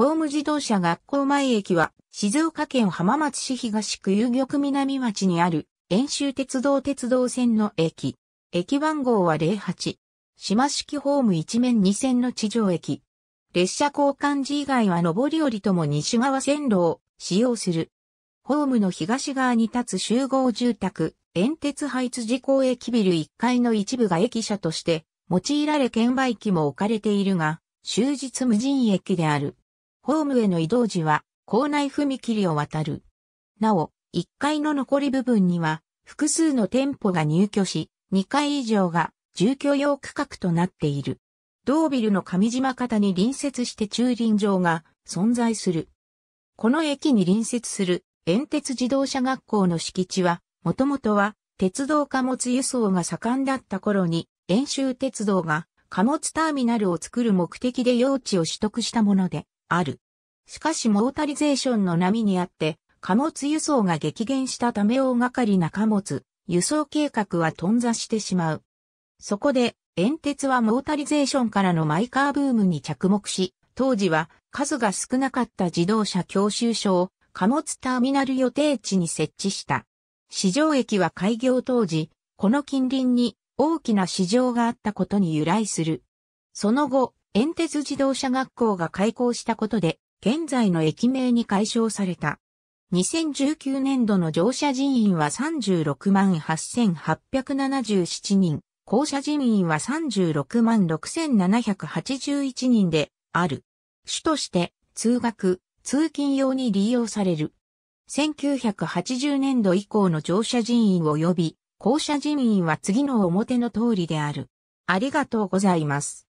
ホーム自動車学校前駅は、静岡県浜松市東区遊玉南町にある、遠州鉄道鉄道線の駅。駅番号は08。島式ホーム一面2線の地上駅。列車交換時以外は上り降りとも西側線路を使用する。ホームの東側に立つ集合住宅、遠鉄配置事項駅ビル1階の一部が駅舎として、用いられ券売機も置かれているが、終日無人駅である。ホームへの移動時は、校内踏切を渡る。なお、1階の残り部分には、複数の店舗が入居し、2階以上が住居用区画となっている。同ビルの上島方に隣接して駐輪場が存在する。この駅に隣接する遠鉄自動車学校の敷地は、もともとは鉄道貨物輸送が盛んだった頃に、遠州鉄道が貨物ターミナルを作る目的で用地を取得したもので、ある。しかしモータリゼーションの波にあって、貨物輸送が激減したため大掛かりな貨物、輸送計画は頓挫してしまう。そこで、煙鉄はモータリゼーションからのマイカーブームに着目し、当時は数が少なかった自動車教習所を貨物ターミナル予定地に設置した。市場駅は開業当時、この近隣に大きな市場があったことに由来する。その後、遠鉄自動車学校が開校したことで、現在の駅名に解消された。2019年度の乗車人員は36万8877人、降車人員は36万6781人である。主として通学、通勤用に利用される。1980年度以降の乗車人員及び降車人員は次の表の通りである。ありがとうございます。